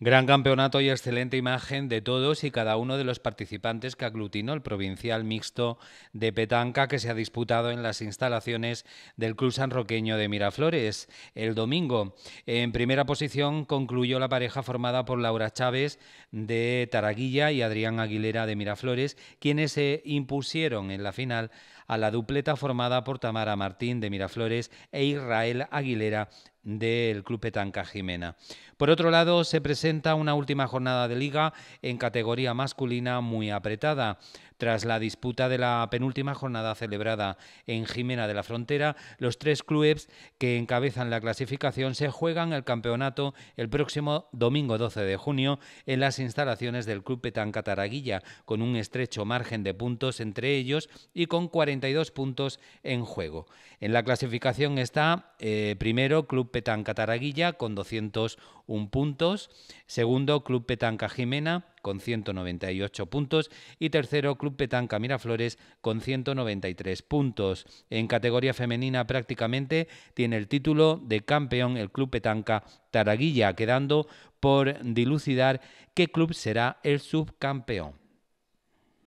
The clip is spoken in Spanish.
Gran campeonato y excelente imagen de todos y cada uno de los participantes que aglutinó el provincial mixto de petanca que se ha disputado en las instalaciones del Club Sanroqueño de Miraflores el domingo. En primera posición concluyó la pareja formada por Laura Chávez de Taraguilla y Adrián Aguilera de Miraflores, quienes se impusieron en la final a la dupleta formada por Tamara Martín de Miraflores e Israel Aguilera del Club Petanca Jimena. Por otro lado, se presenta una última jornada de liga en categoría masculina muy apretada. Tras la disputa de la penúltima jornada celebrada en Jimena de la Frontera, los tres clubes que encabezan la clasificación se juegan el campeonato el próximo domingo 12 de junio en las instalaciones del Club Petanca Taraguilla, con un estrecho margen de puntos entre ellos y con 42 puntos en juego. En la clasificación está eh, primero Club Petanca Taraguilla con 201 puntos, segundo Club Petanca Jimena con 198 puntos y tercero Club Petanca Miraflores con 193 puntos. En categoría femenina prácticamente tiene el título de campeón el Club Petanca Taraguilla, quedando por dilucidar qué club será el subcampeón.